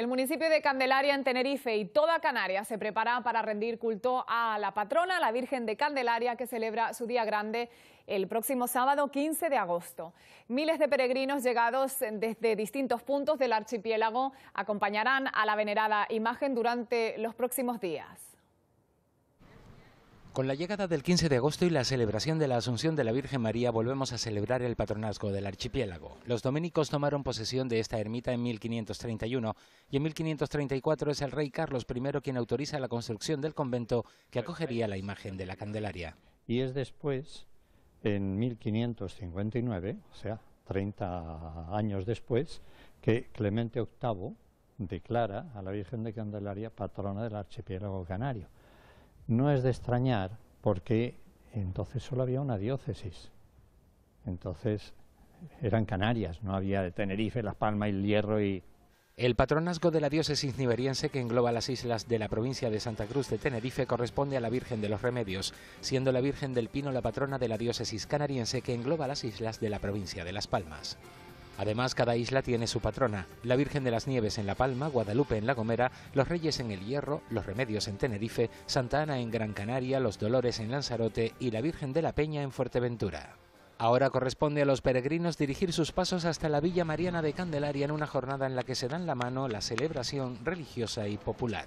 El municipio de Candelaria en Tenerife y toda Canaria se prepara para rendir culto a la patrona, la Virgen de Candelaria, que celebra su día grande el próximo sábado 15 de agosto. Miles de peregrinos llegados desde distintos puntos del archipiélago acompañarán a la venerada imagen durante los próximos días. Con la llegada del 15 de agosto y la celebración de la Asunción de la Virgen María volvemos a celebrar el patronazgo del archipiélago. Los dominicos tomaron posesión de esta ermita en 1531 y en 1534 es el rey Carlos I quien autoriza la construcción del convento que acogería la imagen de la Candelaria. Y es después, en 1559, o sea, 30 años después, que Clemente VIII declara a la Virgen de Candelaria patrona del archipiélago canario no es de extrañar porque entonces solo había una diócesis. Entonces eran Canarias, no había de Tenerife, Las Palmas, El Hierro y... El patronazgo de la diócesis niberiense que engloba las islas de la provincia de Santa Cruz de Tenerife corresponde a la Virgen de los Remedios, siendo la Virgen del Pino la patrona de la diócesis canariense que engloba las islas de la provincia de Las Palmas. Además, cada isla tiene su patrona, la Virgen de las Nieves en La Palma, Guadalupe en La Gomera, los Reyes en El Hierro, los Remedios en Tenerife, Santa Ana en Gran Canaria, los Dolores en Lanzarote y la Virgen de la Peña en Fuerteventura. Ahora corresponde a los peregrinos dirigir sus pasos hasta la Villa Mariana de Candelaria en una jornada en la que se dan la mano la celebración religiosa y popular.